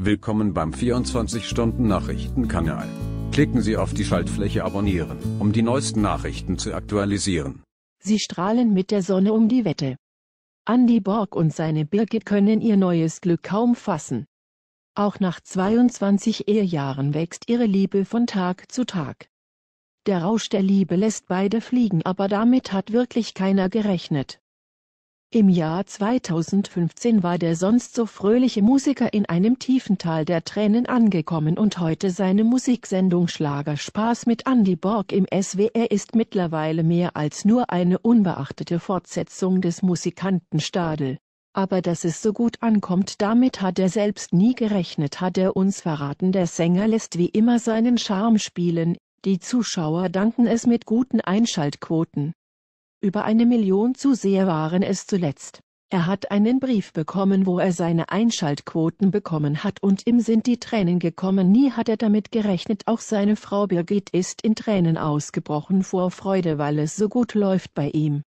Willkommen beim 24 stunden nachrichten kanal Klicken Sie auf die Schaltfläche Abonnieren, um die neuesten Nachrichten zu aktualisieren. Sie strahlen mit der Sonne um die Wette. Andy Borg und seine Birgit können ihr neues Glück kaum fassen. Auch nach 22 Ehejahren wächst ihre Liebe von Tag zu Tag. Der Rausch der Liebe lässt beide fliegen, aber damit hat wirklich keiner gerechnet. Im Jahr 2015 war der sonst so fröhliche Musiker in einem tiefen Tal der Tränen angekommen und heute seine Musiksendung Schlagerspaß mit Andy Borg im SWR ist mittlerweile mehr als nur eine unbeachtete Fortsetzung des Musikanten Stadel. Aber dass es so gut ankommt, damit hat er selbst nie gerechnet, hat er uns verraten. Der Sänger lässt wie immer seinen Charme spielen, die Zuschauer danken es mit guten Einschaltquoten. Über eine Million Zuseher waren es zuletzt. Er hat einen Brief bekommen, wo er seine Einschaltquoten bekommen hat und ihm sind die Tränen gekommen. Nie hat er damit gerechnet. Auch seine Frau Birgit ist in Tränen ausgebrochen vor Freude, weil es so gut läuft bei ihm.